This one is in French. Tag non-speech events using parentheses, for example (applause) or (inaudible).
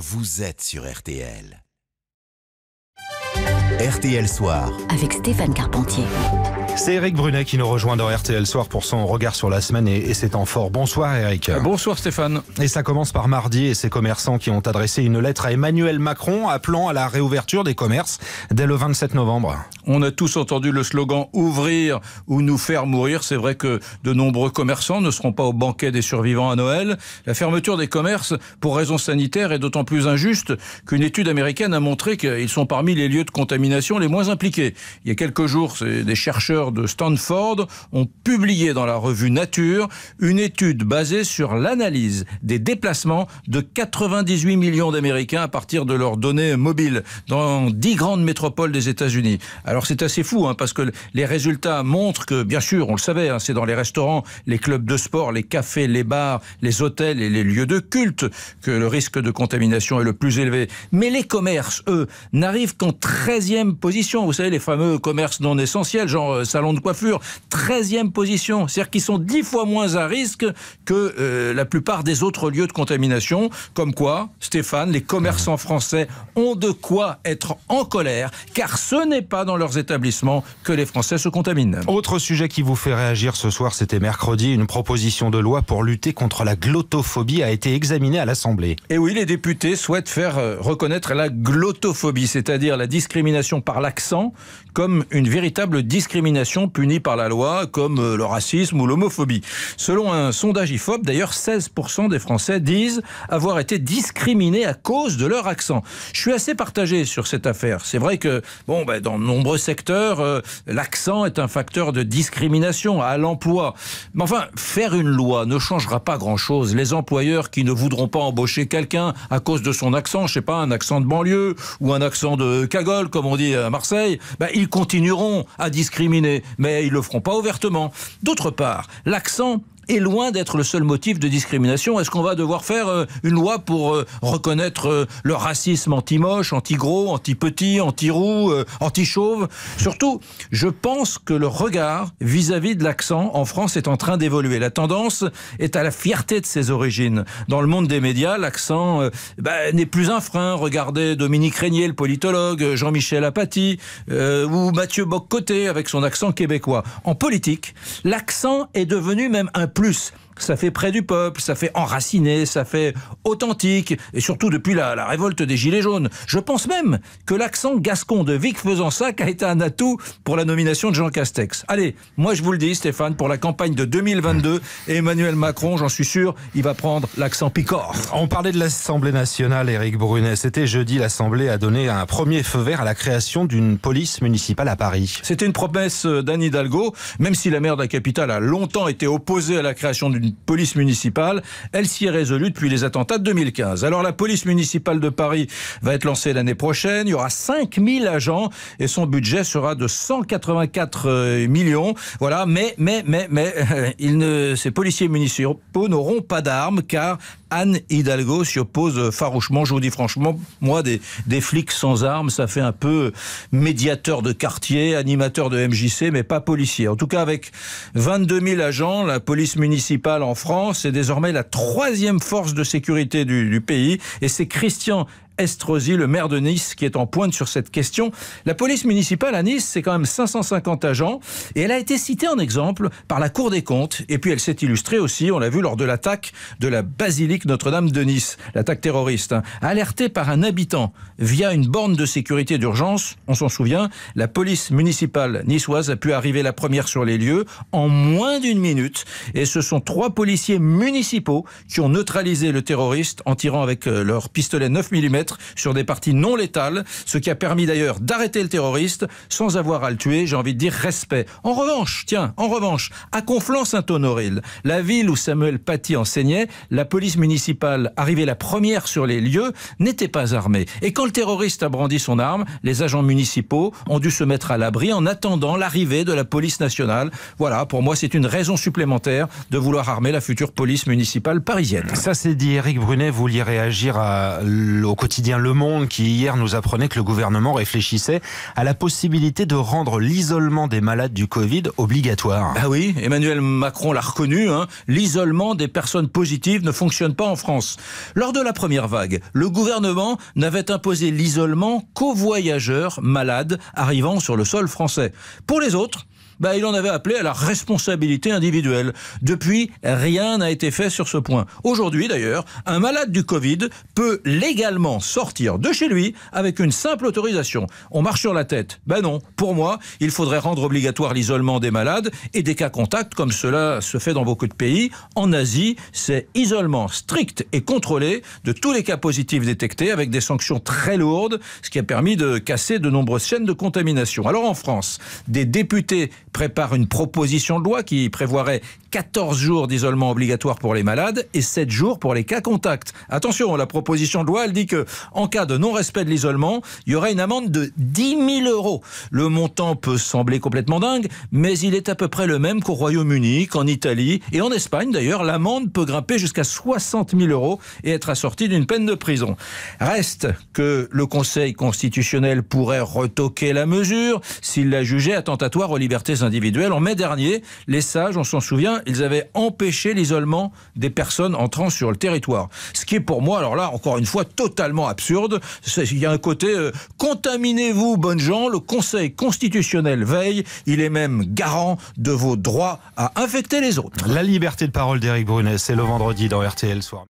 Vous êtes sur RTL. RTL Soir. Avec Stéphane Carpentier. C'est Eric Brunet qui nous rejoint dans RTL Soir pour son regard sur la semaine et, ses temps fort Bonsoir Eric. Bonsoir Stéphane. Et ça commence par mardi et ces commerçants qui ont adressé une lettre à Emmanuel Macron appelant à la réouverture des commerces dès le 27 novembre. On a tous entendu le slogan ouvrir ou nous faire mourir. C'est vrai que de nombreux commerçants ne seront pas au banquet des survivants à Noël. La fermeture des commerces pour raisons sanitaires est d'autant plus injuste qu'une étude américaine a montré qu'ils sont parmi les lieux de contamination les moins impliqués. Il y a quelques jours, des chercheurs de Stanford ont publié dans la revue Nature une étude basée sur l'analyse des déplacements de 98 millions d'Américains à partir de leurs données mobiles dans 10 grandes métropoles des États-Unis. Alors c'est assez fou, hein, parce que les résultats montrent que, bien sûr, on le savait, hein, c'est dans les restaurants, les clubs de sport, les cafés, les bars, les hôtels et les lieux de culte que le risque de contamination est le plus élevé. Mais les commerces, eux, n'arrivent qu'en 13e position. Vous savez, les fameux commerces non essentiels, genre euh, salon de coiffure, 13e position. C'est-à-dire qu'ils sont dix fois moins à risque que euh, la plupart des autres lieux de contamination. Comme quoi, Stéphane, les commerçants français ont de quoi être en colère, car ce n'est pas dans leurs établissements que les Français se contaminent. Autre sujet qui vous fait réagir ce soir, c'était mercredi, une proposition de loi pour lutter contre la glottophobie a été examinée à l'Assemblée. Et oui, les députés souhaitent faire euh, reconnaître la glottophobie, c'est-à-dire la discrimination par l'accent comme une véritable discrimination punie par la loi, comme euh, le racisme ou l'homophobie. Selon un sondage IFOP, d'ailleurs, 16% des Français disent avoir été discriminés à cause de leur accent. Je suis assez partagé sur cette affaire. C'est vrai que, bon, ben, dans de nombreux secteurs, euh, l'accent est un facteur de discrimination à l'emploi. Mais enfin, faire une loi ne changera pas grand-chose. Les employeurs qui ne voudront pas embaucher quelqu'un à cause de son accent, je sais pas, un accent de banlieue ou un accent de cagole, comme on à euh, Marseille, bah, ils continueront à discriminer, mais ils ne le feront pas ouvertement. D'autre part, l'accent est loin d'être le seul motif de discrimination. Est-ce qu'on va devoir faire euh, une loi pour euh, reconnaître euh, le racisme anti-moche, anti-gros, anti-petit, anti-roux, anti-chauve Surtout, je pense que le regard vis-à-vis de l'accent en France est en train d'évoluer. La tendance est à la fierté de ses origines. Dans le monde des médias, l'accent bah, n'est plus un frein. Regardez Dominique Régnier, le politologue, Jean-Michel Apathy ou Mathieu Boccoté avec son accent québécois. En politique, l'accent est devenu même un plus ça fait près du peuple, ça fait enraciné, ça fait authentique, et surtout depuis la, la révolte des Gilets jaunes. Je pense même que l'accent gascon de Vic Fezensac a été un atout pour la nomination de Jean Castex. Allez, moi je vous le dis Stéphane, pour la campagne de 2022, Emmanuel Macron, j'en suis sûr, il va prendre l'accent picor. On parlait de l'Assemblée nationale, Éric Brunet. C'était jeudi, l'Assemblée a donné un premier feu vert à la création d'une police municipale à Paris. C'était une promesse d'Anne Hidalgo, même si la maire de la capitale a longtemps été opposée à la création d'une police municipale. Elle s'y est résolue depuis les attentats de 2015. Alors la police municipale de Paris va être lancée l'année prochaine. Il y aura 5000 agents et son budget sera de 184 euh, millions. Voilà, mais, mais, mais, mais, (laughs) ne, ces policiers municipaux n'auront pas d'armes car Anne Hidalgo s'y oppose farouchement. Je vous dis franchement, moi, des, des flics sans armes, ça fait un peu médiateur de quartier, animateur de MJC, mais pas policier. En tout cas, avec 22 000 agents, la police municipale en France c'est désormais la troisième force de sécurité du, du pays. Et c'est Christian Estrosi, le maire de Nice, qui est en pointe sur cette question. La police municipale à Nice, c'est quand même 550 agents, et elle a été citée en exemple par la Cour des comptes, et puis elle s'est illustrée aussi, on l'a vu lors de l'attaque de la basilique Notre-Dame de Nice, l'attaque terroriste, hein. alertée par un habitant via une borne de sécurité d'urgence, on s'en souvient, la police municipale niçoise a pu arriver la première sur les lieux en moins d'une minute, et ce sont trois policiers municipaux qui ont neutralisé le terroriste en tirant avec euh, leur pistolet 9 mm sur des parties non létales, ce qui a permis d'ailleurs d'arrêter le terroriste sans avoir à le tuer, j'ai envie de dire respect. En revanche, tiens, en revanche, à Conflans-Saint-Honoril, la ville où Samuel Paty enseignait, la police municipale, arrivée la première sur les lieux, n'était pas armée. Et quand le terroriste a brandi son arme, les agents municipaux ont dû se mettre à l'abri en attendant l'arrivée de la police nationale. Voilà, pour moi, c'est une raison supplémentaire de vouloir armer la future police municipale parisienne. Ça c'est dit, Eric Brunet, vous vouliez réagir au quotidien le Monde qui hier nous apprenait que le gouvernement réfléchissait à la possibilité de rendre l'isolement des malades du Covid obligatoire. Ah oui, Emmanuel Macron l'a reconnu, hein. l'isolement des personnes positives ne fonctionne pas en France. Lors de la première vague, le gouvernement n'avait imposé l'isolement qu'aux voyageurs malades arrivant sur le sol français. Pour les autres, bah, il en avait appelé à la responsabilité individuelle. Depuis, rien n'a été fait sur ce point. Aujourd'hui, d'ailleurs, un malade du Covid peut légalement sortir de chez lui avec une simple autorisation. On marche sur la tête. Ben non. Pour moi, il faudrait rendre obligatoire l'isolement des malades et des cas contacts, comme cela se fait dans beaucoup de pays. En Asie, c'est isolement strict et contrôlé de tous les cas positifs détectés avec des sanctions très lourdes, ce qui a permis de casser de nombreuses chaînes de contamination. Alors en France, des députés prépare une proposition de loi qui prévoirait 14 jours d'isolement obligatoire pour les malades et 7 jours pour les cas contacts. Attention, la proposition de loi, elle dit que en cas de non-respect de l'isolement, il y aurait une amende de 10 000 euros. Le montant peut sembler complètement dingue, mais il est à peu près le même qu'au Royaume-Uni, qu'en Italie et en Espagne d'ailleurs. L'amende peut grimper jusqu'à 60 000 euros et être assortie d'une peine de prison. Reste que le Conseil constitutionnel pourrait retoquer la mesure s'il la jugeait attentatoire aux libertés individuelles. En mai dernier, les sages, on s'en souvient, ils avaient empêché l'isolement des personnes entrant sur le territoire. Ce qui est pour moi, alors là, encore une fois, totalement absurde. Il y a un côté euh, contaminez-vous, bonnes gens. Le Conseil constitutionnel veille. Il est même garant de vos droits à infecter les autres. La liberté de parole d'Éric Brunet, c'est le vendredi dans RTL Soir.